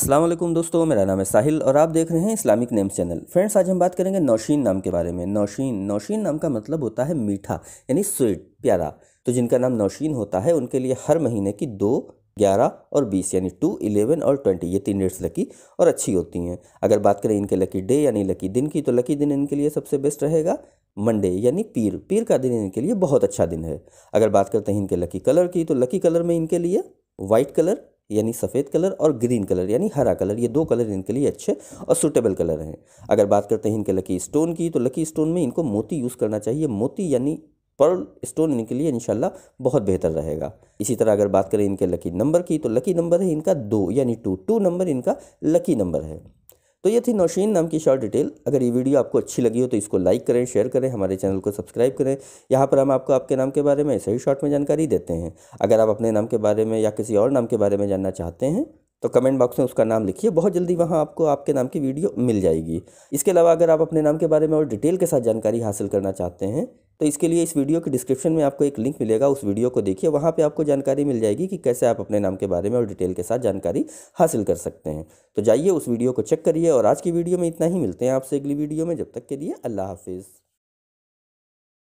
अस्सलाम वालेकुम दोस्तों मेरा नाम है साहिल और आप देख रहे हैं इस्लामिक नेम्स चैनल फ्रेंड्स आज हम बात करेंगे नौशीन नाम के बारे में नौशीन नौशीन नाम का मतलब होता है मीठा यानी स्वीट प्यारा तो जिनका नाम नौशीन होता है उनके लिए हर महीने की दो ग्यारह और बीस यानी टू इलेवन और ट्वेंटी ये तीन डेट्स लकी और अच्छी होती हैं अगर बात करें इनके लकी डे यानी लकी दिन की तो लकी दिन इनके लिए सबसे बेस्ट रहेगा मंडे यानी पीर पीर का दिन इनके लिए बहुत अच्छा दिन है अगर बात करते हैं इनके लकी कलर की तो लकी कलर में इनके लिए वाइट कलर यानी सफ़ेद कलर और ग्रीन कलर यानी हरा कलर ये दो कलर इनके लिए अच्छे और सूटेबल कलर हैं अगर बात करते हैं इनके लकी स्टोन की तो लकी स्टोन में इनको मोती यूज़ करना चाहिए मोती यानी पर्ल स्टोन इनके लिए इनशाला बहुत बेहतर रहेगा इसी तरह अगर बात करें इनके लकी नंबर की तो लकी नंबर है इनका दो यानी टू टू नंबर इनका लकी नंबर है तो ये थी नौशीन नाम की शॉर्ट डिटेल अगर ये वीडियो आपको अच्छी लगी हो तो इसको लाइक करें शेयर करें हमारे चैनल को सब्सक्राइब करें यहाँ पर हम आपको आपके नाम के बारे में सही शॉर्ट में जानकारी देते हैं अगर आप अपने नाम के बारे में या किसी और नाम के बारे में जानना चाहते हैं तो कमेंट बॉक्स में उसका नाम लिखिए बहुत जल्दी वहाँ आपको आपके नाम की वीडियो मिल जाएगी इसके अलावा अगर आप अपने नाम के बारे में और डिटेल के साथ जानकारी हासिल करना चाहते हैं तो इसके लिए इस वीडियो के डिस्क्रिप्शन में आपको एक लिंक मिलेगा उस वीडियो को देखिए वहाँ पे आपको जानकारी मिल जाएगी कि कैसे आप अपने नाम के बारे में और डिटेल के साथ जानकारी हासिल कर सकते हैं तो जाइए उस वीडियो को चेक करिए और आज की वीडियो में इतना ही मिलते हैं आपसे अगली वीडियो में जब तक के लिए अल्लाह हाफिज़